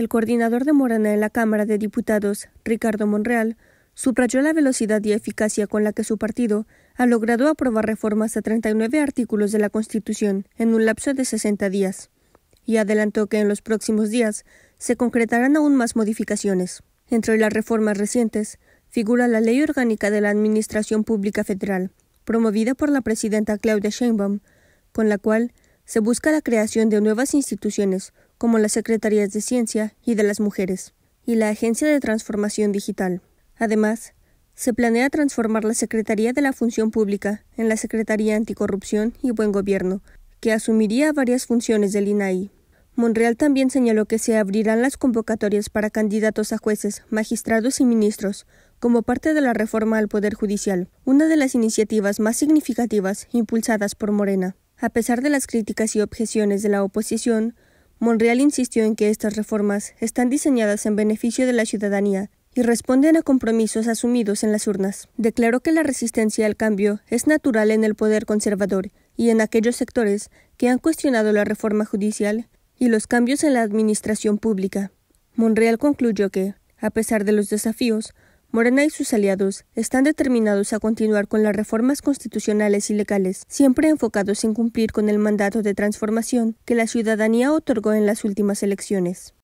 El coordinador de Morena en la Cámara de Diputados, Ricardo Monreal, subrayó la velocidad y eficacia con la que su partido ha logrado aprobar reformas a 39 artículos de la Constitución en un lapso de 60 días, y adelantó que en los próximos días se concretarán aún más modificaciones. Entre las reformas recientes figura la Ley Orgánica de la Administración Pública Federal, promovida por la presidenta Claudia Sheinbaum, con la cual se busca la creación de nuevas instituciones como las Secretarías de Ciencia y de las Mujeres, y la Agencia de Transformación Digital. Además, se planea transformar la Secretaría de la Función Pública en la Secretaría Anticorrupción y Buen Gobierno, que asumiría varias funciones del INAI. Monreal también señaló que se abrirán las convocatorias para candidatos a jueces, magistrados y ministros, como parte de la reforma al Poder Judicial, una de las iniciativas más significativas impulsadas por Morena. A pesar de las críticas y objeciones de la oposición, Monreal insistió en que estas reformas están diseñadas en beneficio de la ciudadanía y responden a compromisos asumidos en las urnas. Declaró que la resistencia al cambio es natural en el poder conservador y en aquellos sectores que han cuestionado la reforma judicial y los cambios en la administración pública. Monreal concluyó que, a pesar de los desafíos, Morena y sus aliados están determinados a continuar con las reformas constitucionales y legales, siempre enfocados en cumplir con el mandato de transformación que la ciudadanía otorgó en las últimas elecciones.